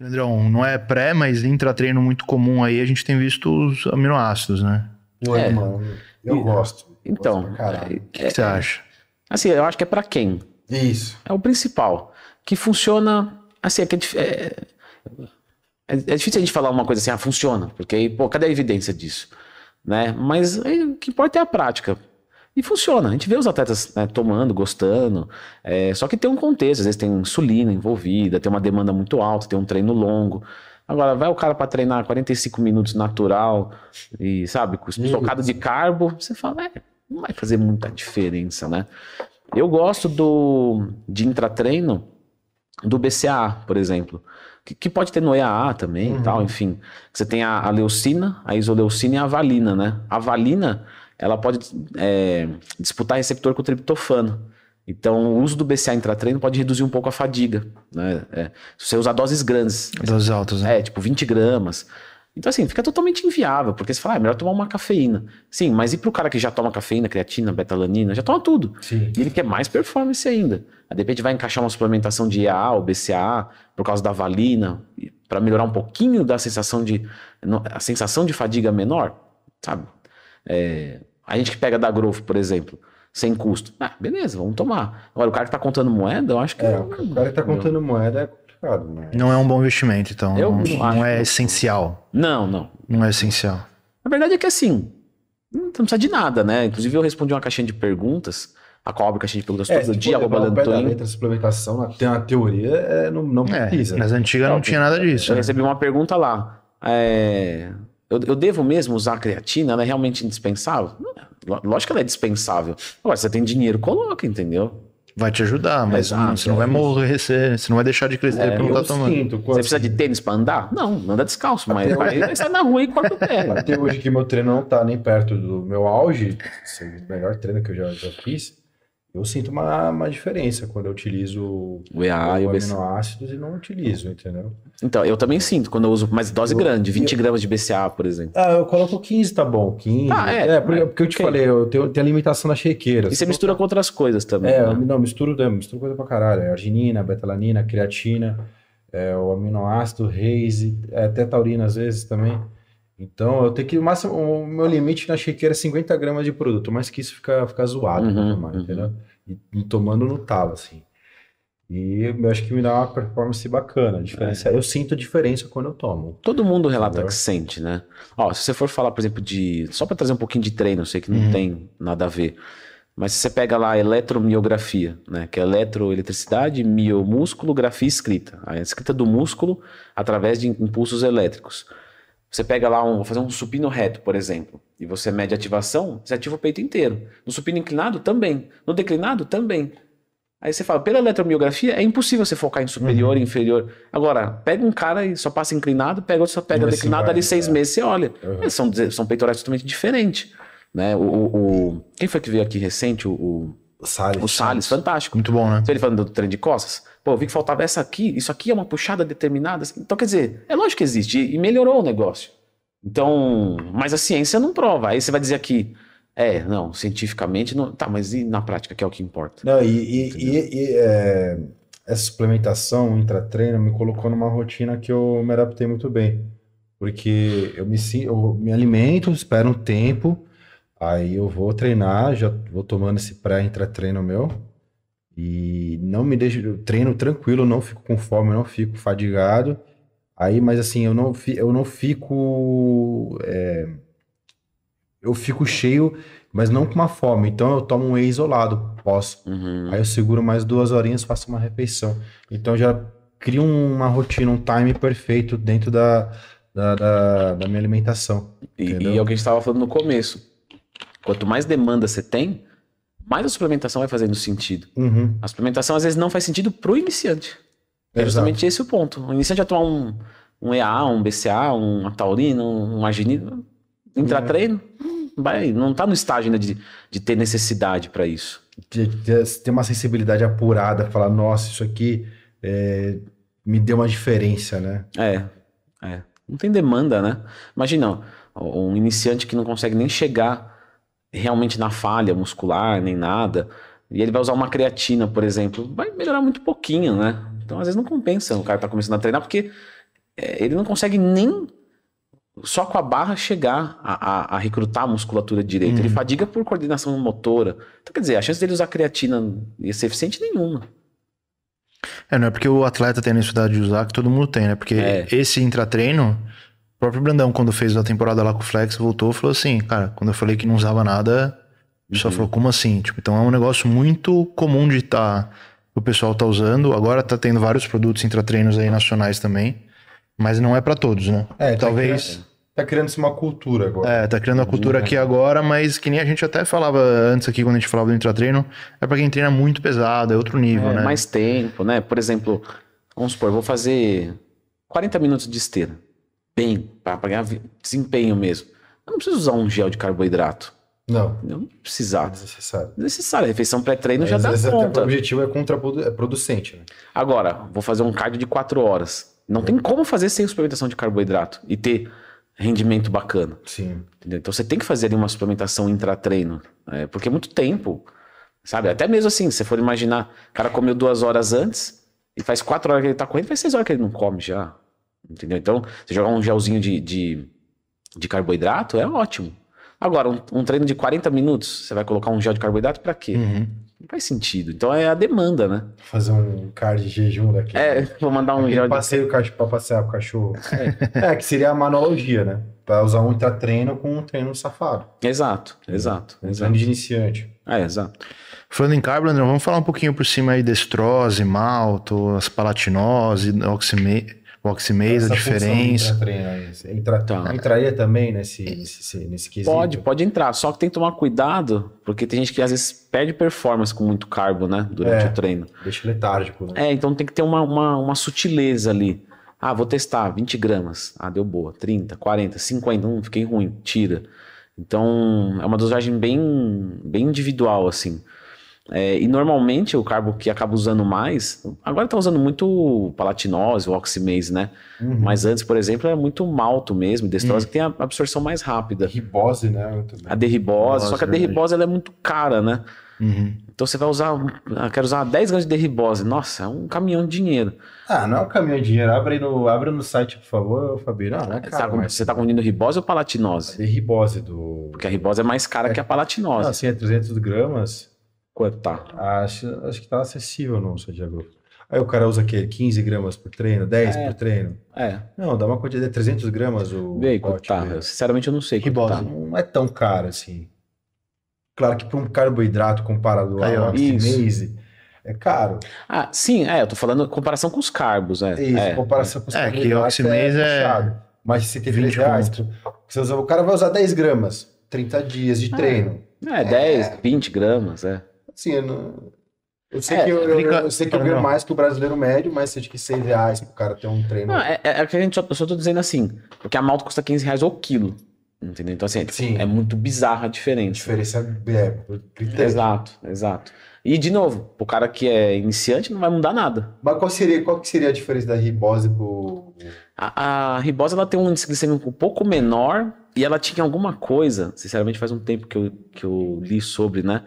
Leandrão, não é pré, mas intratreino muito comum aí, a gente tem visto os aminoácidos, né? Oi, é. mano. Eu gosto. Então, o que, você acha? Assim, eu acho que é para quem. Isso. É o principal. Que funciona. Assim, é, é, é, é difícil a gente falar uma coisa assim, ah, funciona, porque aí, pô, cadê a evidência disso? Né? Mas aí, o que importa é a prática. E funciona. A gente vê os atletas né, tomando, gostando. É, só que tem um contexto. Às vezes tem insulina envolvida, tem uma demanda muito alta, tem um treino longo. Agora, vai o cara para treinar 45 minutos natural e, sabe, com uhum. socado de carbo. Você fala, é, não vai fazer muita diferença, né? Eu gosto do de intratreino do BCA por exemplo. Que, que, pode ter no EAA também uhum. e tal, uhum. enfim. Você tem a, a leucina, a isoleucina e a valina, né? A valina ela pode é, disputar receptor com o triptofano. Então, o uso do BCA intratreino pode reduzir um pouco a fadiga. Né? É, se você usar doses grandes. Doses altas, né? É, tipo 20 gramas. Então, assim, fica totalmente inviável, porque você fala, ah, é melhor tomar uma cafeína. Sim, mas e para o cara que já toma cafeína, creatina, betalanina, já toma tudo. Sim. E ele quer mais performance ainda. de repente, vai encaixar uma suplementação de EA ou BCA por causa da valina, para melhorar um pouquinho da sensação de. a sensação de fadiga menor, sabe? É, a gente que pega da Growth, por exemplo, sem custo. Ah, beleza, vamos tomar. Agora, o cara que tá contando moeda, eu acho que. É, o cara que tá contando moeda é complicado, Não é um bom investimento, então. Eu não, não, não é essencial. Não, não. Não é essencial. A verdade é que assim, não precisa de nada, né? Inclusive, eu respondi uma caixinha de perguntas a cobra abre caixinha de perguntas é, todo dia, arroba Lantoin. A suplementação, tem uma teoria, é, não, não é, precisa. É, nas antigas não, não tinha nada disso. Eu né? recebi uma pergunta lá. É, eu, eu, devo mesmo usar creatina? Ela é realmente indispensável? Lógico que ela é dispensável. Agora, você tem dinheiro, coloca, entendeu? Vai te ajudar, mas Exato, não, você não vai morrer, você não vai deixar de crescer é, pelo tratamento. Você precisa de tênis para andar? Não, anda descalço, mas vai, estar na rua e corta o pé. Até hoje que meu treino não tá nem perto do meu auge, é o melhor treino que eu já, já fiz, eu sinto uma, uma diferença quando eu utilizo o EA e o BCA. aminoácidos e não utilizo, entendeu? Então, eu também sinto quando eu uso, mas dose eu, grande, 20 eu, gramas de BCA, por exemplo. Ah, eu coloco 15, tá bom, 15. Ah, é. é porque, é, porque eu te okay. falei, eu tenho, tenho a limitação na chequeira. E você mistura com outras coisas também, É, né? não, misturo, misturo coisa pra caralho. É arginina, betalanina, creatina, é, o aminoácido, reis, até taurina às vezes também. Então, eu tenho que. O, máximo, o meu limite na shakeira é 50 gramas de produto, mas que isso fica, fica zoado uhum, tomar, né, uhum. entendeu? E, tomando no talo, assim. E eu acho que me dá uma performance bacana. diferença, é. Eu sinto diferença quando eu tomo. Todo mundo relata entendeu? que sente, né? Ó, se você for falar, por exemplo, de. Só para trazer um pouquinho de treino, eu sei que não uhum. tem nada a ver. Mas se você pega lá eletromiografia, né? Que é eletroeletricidade, miomúsculo, grafia escrita. A escrita do músculo através de impulsos elétricos. Você pega lá, um, vou fazer um supino reto, por exemplo, e você mede a ativação, você ativa o peito inteiro. No supino inclinado, também. No declinado, também. Aí você fala, pela eletromiografia, é impossível você focar em superior, uhum. inferior. Agora, pega um cara e só passa inclinado, pega outro só pega declinado, ali seis é. meses você olha. Uhum. São, são peitorais totalmente diferentes. Né? O, o, o, quem foi que veio aqui recente? O, o o Salles. O Salles, fantástico. Muito bom, né? Então, ele falando do trem de costas. Pô, eu vi que faltava essa aqui, isso aqui é uma puxada determinada. Assim. Então, quer dizer, é lógico que existe. E melhorou o negócio. Então, mas a ciência não prova. Aí você vai dizer aqui, é, não, cientificamente não. Tá, mas e na prática, que é o que importa? Não, e, e, e, e é, essa suplementação intratreino me colocou numa rotina que eu me adaptei muito bem. Porque eu me, eu me alimento, espero um tempo Aí eu vou treinar, já vou tomando esse pré-intra-treino meu. E não me deixo. Eu treino tranquilo, não fico com fome, não fico fadigado. Aí, mas assim, eu não, eu não fico. É, eu fico cheio, mas não com uma fome. Então eu tomo um whey isolado, posso. Uhum. Aí eu seguro mais duas horinhas, faço uma refeição. Então já crio uma rotina, um time perfeito dentro da, da, da, da minha alimentação. E, e é o que a gente estava falando no começo. Quanto mais demanda você tem, mais a suplementação vai fazendo sentido. Uhum. A suplementação às vezes não faz sentido pro iniciante. É justamente esse o ponto. O iniciante a tomar um, um EA, um BCA, uma taurina, um arginina, entrar é. vai, não está no estágio ainda de, de ter necessidade para isso. De, de, ter uma sensibilidade apurada, falar, nossa, isso aqui é, me deu uma diferença, né? É, é. Não tem demanda, né? Imagina, um iniciante que não consegue nem chegar realmente na falha muscular, nem nada, e ele vai usar uma creatina, por exemplo, vai melhorar muito pouquinho, né? Então, às vezes não compensa o cara tá começando a treinar, porque é, ele não consegue nem só com a barra chegar a, a, a recrutar a musculatura direito. Ele uhum. fadiga por coordenação motora. Então, quer dizer, a chance dele usar creatina ia ser eficiente é nenhuma. É, não é porque o atleta tem a necessidade de usar que todo mundo tem, né? Porque é. esse intratreino o próprio Brandão, quando fez a temporada lá com o Flex, voltou e falou assim, cara, quando eu falei que não usava nada, uhum. só falou, como assim? Tipo, então é um negócio muito comum de estar. Tá, o pessoal tá usando. Agora tá tendo vários produtos intratreinos aí nacionais também. Mas não é para todos, né? É, tá talvez. Tá criando-se uma cultura agora. É, tá criando uma cultura uhum. aqui agora, mas que nem a gente até falava antes aqui, quando a gente falava do intratreino, é para quem treina muito pesado, é outro nível, é, né? Mais tempo, né? Por exemplo, vamos supor, eu vou fazer 40 minutos de esteira bem, para ganhar desempenho mesmo. Eu não preciso usar um gel de carboidrato. Não. não precisar. É necessário. É necessário. A refeição pré-treino já dá é conta. O objetivo é contraproducente. Né? Agora, vou fazer um cardio de 4 horas. Não tem como fazer sem suplementação de carboidrato e ter rendimento bacana. Sim. Entendeu? Então você tem que fazer ali uma suplementação intratreino. É, porque é muito tempo. Sabe? Até mesmo assim, se você for imaginar, o cara comeu duas horas antes e faz quatro horas que ele tá correndo, faz seis horas que ele não come já. Entendeu? Então, você jogar um gelzinho de, de, de carboidrato é ótimo. Agora, um, um, treino de 40 minutos, você vai colocar um gel de carboidrato para quê? Uhum. Não faz sentido. Então é a demanda, né? Fazer um cardio de jejum daqui. É, vou mandar um gel. Passeio de... cachorro para passear o cachorro. É. é. que seria a manologia, né? Para usar um treino com um treino safado. Exato, exato. Um exato. treino de iniciante. É, exato. Falando em carbo, André, vamos falar um pouquinho por cima aí de estrose, malto, as palatinose, oxime o a diferença. Entra, né? então, entraria também é, nesse, nesse, nesse quesito? Pode, pode entrar, só que tem que tomar cuidado, porque tem gente que às vezes perde performance com muito carbo, né, durante é, o treino. Deixa letárgico. Né? É, então tem que ter uma, uma, uma, sutileza ali. Ah, vou testar 20 gramas. Ah, deu boa. 30, 40, 50, hum, fiquei ruim, tira. Então é uma dosagem bem, bem individual, assim. É, e normalmente o carbo que acaba usando mais, agora está usando muito palatinose, o oximase, né? Uhum. Mas antes, por exemplo, era muito malto mesmo, destrose, uhum. que tem a absorção mais rápida. Ribose, né? A derribose, só que a derribose ela é muito cara, né? Uhum. Então você vai usar, quero usar 10 gramas de derribose. Nossa, é um caminhão de dinheiro. Ah, não é um caminhão de dinheiro. Abre no, abre no site, por favor, Fabinho. Não, não é tá caro, mas... Você está comendo ribose ou palatinose? A derribose do. Porque a ribose é mais cara é... que a palatinose. Não, assim, é 300 gramas. Quanto tá? Acho, acho que tá acessível não, Sadia Group. Aí o cara usa o quê? 15 gramas por treino? 10 é, por treino? É. Não, dá uma quantidade é de 300 gramas o Vem, pote. Tá. Sinceramente eu não sei quanto tá. não é tão caro assim. Claro que para um carboidrato comparado ao Oxymaze, é caro. Ah, sim, é, eu tô falando comparação com os carbos, né? Isso, é, comparação com os carbos. É, que o Oxymaze é, é... Puxado. Mas se teve reais, você usa, o cara vai usar 10 gramas, 30 dias de ah, treino. É, é 10, é. 20 gramas, é. Sim, eu, não... eu sei é, que, eu, eu, eu, sei que eu ganho mais que o brasileiro médio, mas seja que 6 reais pro cara ter um treino. Não, é, é, é que a gente só, eu só tô dizendo assim, porque a malta custa 15 reais o quilo. Entendeu? Então, assim, é, Sim. é muito bizarra a diferença. A diferença é, é Exato, exato. E, de novo, o cara que é iniciante não vai mudar nada. Mas qual seria, qual que seria a diferença da ribose pro... A, a ribose, ela tem um índice glicêmico um pouco menor e ela tinha alguma coisa, sinceramente faz um tempo que eu, que eu li sobre, né?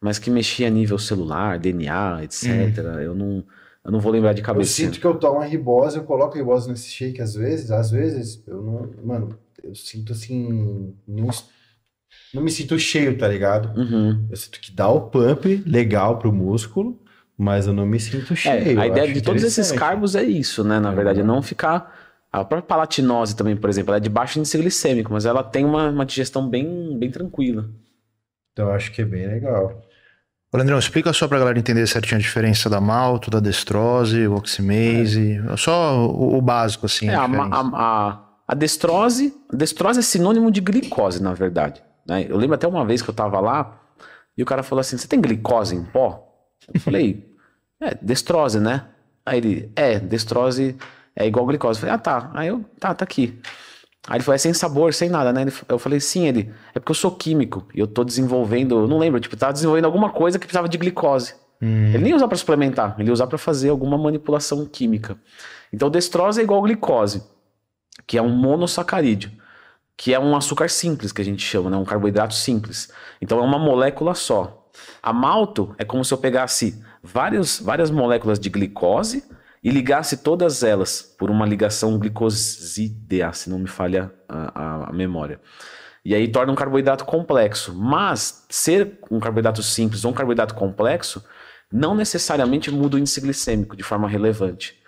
mas que mexia a nível celular, DNA, etc. Hum. Eu não. Eu não vou lembrar de cabeça. Eu sinto que eu tomo a ribose, eu coloco a ribose nesse shake às vezes, às vezes eu não. Mano, eu sinto assim. Não, não me sinto cheio, tá ligado? Uhum. Eu sinto que dá o pump legal pro músculo, mas eu não me sinto é, cheio. É, a ideia de todos esses cargos é isso, né? Na verdade, é não ficar. A própria palatinose também, por exemplo, ela é de baixo índice glicêmico, mas ela tem uma, uma digestão bem, bem tranquila. Então, eu acho que é bem legal. Leandrão, explica só para a galera entender certinho a diferença da malto, da destrose, o oximase, é. só o, o, básico assim. É, a, a, a, a, destrose, a destrose é sinônimo de glicose, na verdade. Né? Eu lembro até uma vez que eu estava lá e o cara falou assim, você tem glicose em pó? Eu falei, é, destrose, né? Aí ele, é, destrose é igual glicose. Eu falei, ah tá, aí eu, tá, tá aqui. Aí ele falou, é sem sabor, sem nada, né? Eu falei, sim, ele, é porque eu sou químico e eu tô desenvolvendo, não lembro, tipo, tava desenvolvendo alguma coisa que precisava de glicose. Hum. Ele nem usava para suplementar, ele usava para fazer alguma manipulação química. Então, destrose é igual glicose, que é um monossacarídeo, que é um açúcar simples, que a gente chama, né? Um carboidrato simples. Então, é uma molécula só. A malto é como se eu pegasse várias, várias moléculas de glicose e ligasse todas elas por uma ligação glicosídea, se não me falha a, a, memória. E aí torna um carboidrato complexo. Mas ser um carboidrato simples ou um carboidrato complexo não necessariamente muda o índice glicêmico de forma relevante.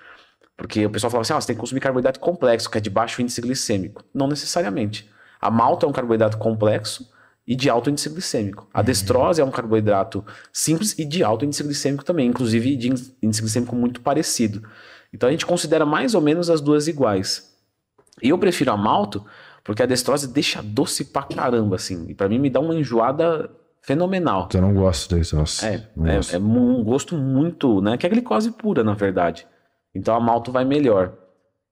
Porque o pessoal fala assim, ah, você tem que consumir carboidrato complexo, que é de baixo índice glicêmico. Não necessariamente. A malta é um carboidrato complexo, e de alto índice glicêmico. A uhum. destrose é um carboidrato simples e de alto índice glicêmico também, inclusive de índice glicêmico muito parecido. Então a gente considera mais ou menos as duas iguais. Eu prefiro a malto porque a destrose deixa doce pra caramba, assim. E pra mim me dá uma enjoada fenomenal. Eu não gosto da destrose. É, é, é, um gosto muito, né? Que é glicose pura, na verdade. Então a malto vai melhor.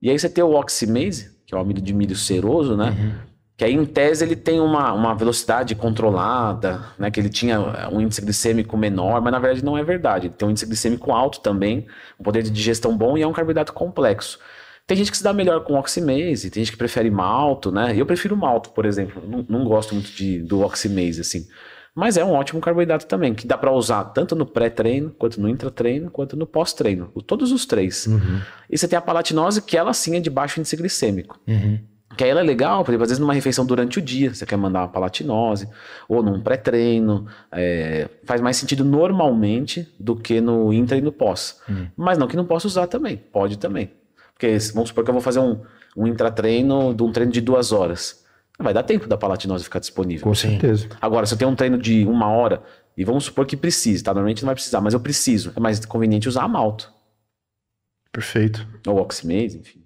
E aí você tem o oximase, que é o amido de milho seroso, né? Uhum que aí em tese ele tem uma, uma velocidade controlada, né, que ele tinha eh, um índice glicêmico menor, mas na verdade não é verdade. Ele tem um índice glicêmico alto também, um poder de digestão bom e é um carboidrato complexo. Tem gente que se dá melhor com oximase, tem gente que prefere malto, né? Eu prefiro malto, por exemplo, não, não gosto muito de, do oximase, assim. Mas é um ótimo carboidrato também, que dá para usar tanto no pré-treino, quanto no intra treino quanto no pós-treino. Todos os três. Uhum. E você tem a palatinose, que ela sim é de baixo índice glicêmico. Uhum. Que ela é legal, por exemplo, às vezes numa refeição durante o dia, você quer mandar uma palatinose, ou num pré-treino. É, faz mais sentido normalmente do que no intra e no pós. Hum. Mas não que não possa usar também, pode também. Porque vamos supor que eu vou fazer um, um de um treino de duas horas. Vai dar tempo da palatinose ficar disponível. Com certeza. Agora, se eu tenho um treino de uma hora, e vamos supor que precise, tá? Normalmente não vai precisar, mas eu preciso. É mais conveniente usar a malto. Perfeito. Ou oximase, enfim.